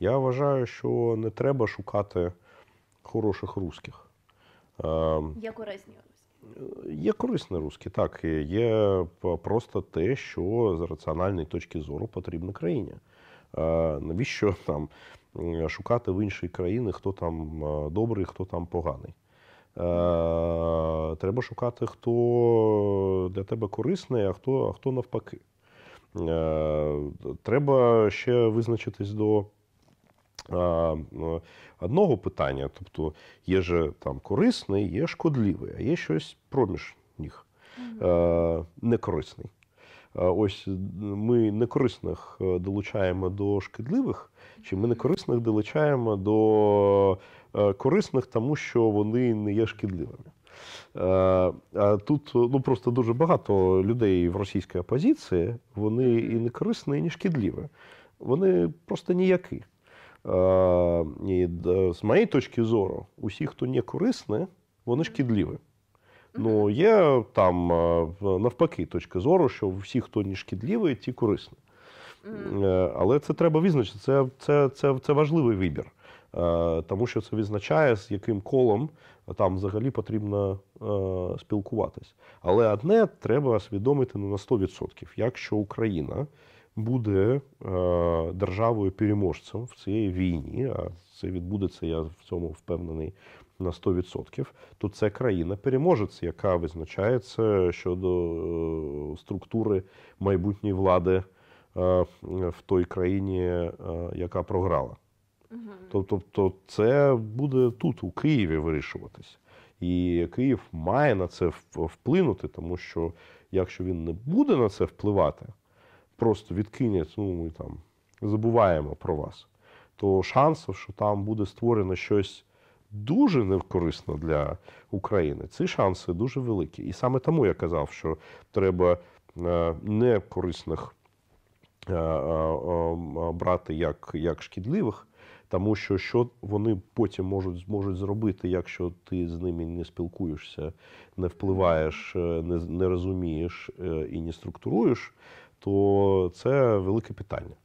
Я вважаю, що не треба шукати хороших русських. Ем, є корисні русські. Є корисні русські, так. Є просто те, що з раціональної точки зору потрібно країні. Е, навіщо там шукати в іншій країні, хто там е, добрий, хто там поганий. Е, треба шукати, хто для тебе корисний, а хто а хто навпаки. Треба ще визначитись до. Ну, одного питання. Тобто є ж там корисний, є шкодливий, а є щось проміж них угу. некорисний. Е, ось е, ми некорисних долучаємо до шкідливих, чи ми некорисних долучаємо до корисних, тому що вони не є шкідливими. А тут ну просто дуже багато людей в російській опозиції, вони і не корисні, і не шкідливі. Вони просто ніякі. Е, і е, з моєї точки зору, усі, хто не корисні, вони шкідливі. Ну, є там е, навпаки точка зору, що всі, хто не шкідливий, ті корисні. Але це треба визначити. Це, це, це, це важливий вибір. Тому що це визначає, з яким колом там взагалі потрібно е, спілкуватись. Але одне треба свідомити на 100%. Якщо Україна буде е, державою переможцем в цій війні. А це відбудеться, я в цьому впевнений на 100%, то це країна-переможець, яка визначається щодо е, структури майбутньої влади е, в той країні, яка програла. Угу. Тобто, це буде тут, у Києві, вирішуватися. І Київ має на це вплинути, тому що якщо він не буде на це впливати, просто відкинять, ну ми там забуваємо про вас, то шансів, що там буде створено щось дуже невкорисне для України, ці шанси дуже великі. І саме тому я казав, що треба е, некорисних Е, е, е, брати як як шкідливих, тому що що вони потім можуть зможуть зробити, якщо ти з ними не спілкуєшся, не впливаєш, не не розумієш і не структуруєш, то це велике питання.